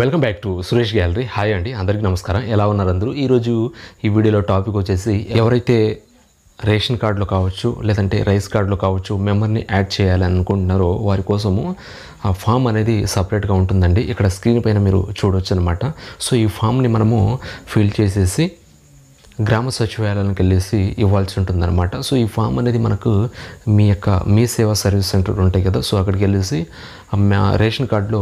welcome back to Suresh gallery hi అండి అందరికీ నమస్కారం ఎలా ఉన్నారు అందరూ ఈరోజు ఈ వీడియోలో టాపిక్ వచ్చేసి ఎవరైతే రేషన్ కార్డులో కావచ్చు లేదంటే రైస్ కార్డులో కావచ్చు మెంబర్ని యాడ్ చేయాలనుకుంటున్నారో వారి కోసము ఆ ఫామ్ అనేది సపరేట్గా ఉంటుందండి ఇక్కడ స్క్రీన్ పైన మీరు చూడవచ్చు అనమాట సో ఈ ఫామ్ని మనము ఫిల్ చేసేసి గ్రామ సచివాలయానికి వెళ్ళేసి ఇవ్వాల్సి ఉంటుందన్నమాట సో ఈ ఫామ్ అనేది మనకు మీ యొక్క మీ సేవా సర్వీస్ సెంటర్ ఉంటాయి కదా సో అక్కడికి వెళ్ళేసి రేషన్ కార్డులో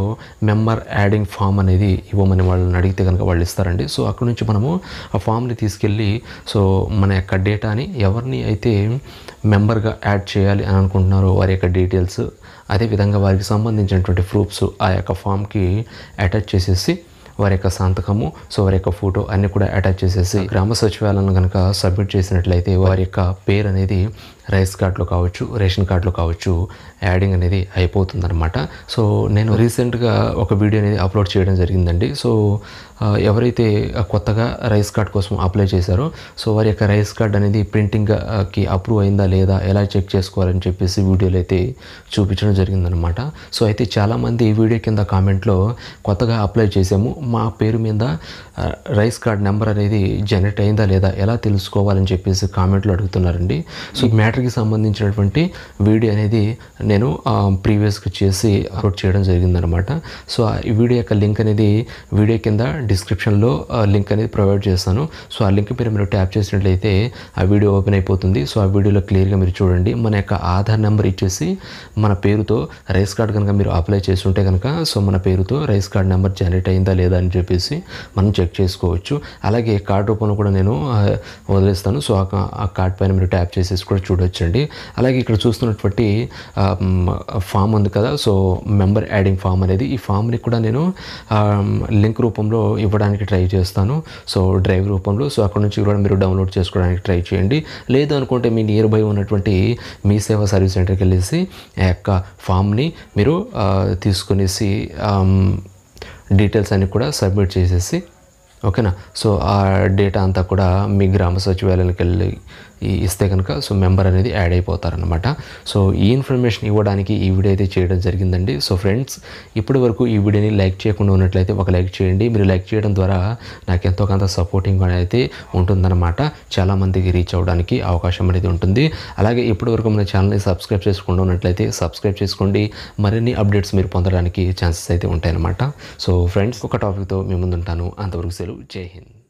మెంబర్ యాడింగ్ ఫామ్ అనేది ఇవ్వమని వాళ్ళని అడిగితే కనుక వాళ్ళు ఇస్తారండి సో అక్కడ నుంచి మనము ఆ ఫామ్ని తీసుకెళ్ళి సో మన యొక్క డేటాని ఎవరిని అయితే మెంబర్గా యాడ్ చేయాలి అని అనుకుంటున్నారో వారి యొక్క డీటెయిల్స్ అదేవిధంగా వారికి సంబంధించినటువంటి ప్రూఫ్స్ ఆ యొక్క ఫామ్కి అటాచ్ చేసేసి వారి యొక్క సంతకము సో వారి యొక్క ఫోటో అన్ని కూడా అటాచ్ చేసేసి గ్రామ సచివాలయాలను కనుక సబ్మిట్ చేసినట్లయితే వారి యొక్క పేరు అనేది రైస్ కార్డులో కావచ్చు రేషన్ కార్డులో కావచ్చు యాడింగ్ అనేది అయిపోతుందన్నమాట సో నేను రీసెంట్గా ఒక వీడియో అనేది అప్లోడ్ చేయడం జరిగిందండి సో ఎవరైతే కొత్తగా రైస్ కార్డ్ కోసం అప్లై చేశారో సో వారి యొక్క రైస్ కార్డ్ అనేది ప్రింటింగ్కి అప్రూవ్ అయిందా లేదా ఎలా చెక్ చేసుకోవాలని చెప్పేసి వీడియోలు అయితే చూపించడం జరిగిందనమాట సో అయితే చాలామంది ఈ వీడియో కింద కామెంట్లో కొత్తగా అప్లై చేసాము మా పేరు మీద రైస్ కార్డ్ నెంబర్ అనేది జనరేట్ అయిందా లేదా ఎలా తెలుసుకోవాలని చెప్పేసి కామెంట్లో అడుగుతున్నారండి సో ఈ మ్యాటర్కి సంబంధించినటువంటి వీడియో అనేది నేను ప్రీవియస్గా చేసి అప్లోడ్ చేయడం జరిగిందనమాట సో ఈ వీడియో యొక్క లింక్ అనేది వీడియో కింద డిస్క్రిప్షన్లో లింక్ అనేది ప్రొవైడ్ చేస్తాను సో ఆ లింక్ పేరు మీరు ట్యాప్ చేసినట్లయితే ఆ వీడియో ఓపెన్ అయిపోతుంది సో ఆ వీడియోలో క్లియర్గా మీరు చూడండి మన యొక్క ఆధార్ నెంబర్ ఇచ్చేసి మన పేరుతో రైస్ కార్డ్ కనుక మీరు అప్లై చేసి ఉంటే కనుక సో మన పేరుతో రైస్ కార్డ్ నెంబర్ జనరేట్ అయిందా లేదా లేదా అని చెప్పేసి మనం చెక్ చేసుకోవచ్చు అలాగే కార్డ్ రూపంలో కూడా నేను వదిలేస్తాను సో ఆ కార్డ్ పైన మీరు ట్యాప్ చేసేసి కూడా చూడొచ్చండి అలాగే ఇక్కడ చూస్తున్నటువంటి ఫామ్ ఉంది కదా సో మెంబర్ యాడింగ్ ఫామ్ అనేది ఈ ఫామ్ని కూడా నేను లింక్ రూపంలో ఇవ్వడానికి ట్రై చేస్తాను సో డ్రైవ్ రూపంలో సో అక్కడ నుంచి కూడా మీరు డౌన్లోడ్ చేసుకోవడానికి ట్రై చేయండి లేదు అనుకుంటే మీ నియర్ బై ఉన్నటువంటి మీ సేవా సర్వీస్ సెంటర్కి వెళ్ళేసి ఆ యొక్క ఫామ్ని మీరు తీసుకునేసి డీటెయిల్స్ అన్ని కూడా సబ్మిట్ చేసేసి ఓకేనా సో ఆ డేటా అంతా కూడా మీ గ్రామ సచివాలయానికి వెళ్ళి ఇస్తే కనుక సో మెంబర్ అనేది యాడ్ అయిపోతారనమాట సో ఈ ఇన్ఫర్మేషన్ ఇవ్వడానికి ఈ వీడియో అయితే చేయడం జరిగిందండి సో ఫ్రెండ్స్ ఇప్పటి వరకు ఈ వీడియోని లైక్ చేయకుండా ఉన్నట్లయితే ఒక లైక్ చేయండి మీరు లైక్ చేయడం ద్వారా నాకు ఎంతో కొంత సపోర్టింగ్ అనేది ఉంటుందన్నమాట చాలామందికి రీచ్ అవ్వడానికి అవకాశం అనేది ఉంటుంది అలాగే ఇప్పటి వరకు మన ఛానల్ని సబ్స్క్రైబ్ చేసుకుండా ఉన్నట్లయితే సబ్స్క్రైబ్ చేసుకోండి మరిన్ని అప్డేట్స్ మీరు పొందడానికి ఛాన్సెస్ అయితే ఉంటాయన్నమాట సో ఫ్రెండ్స్ ఒక టాపిక్తో మేము ముందుంటాను అంతవరకు సెలవు జై హింద్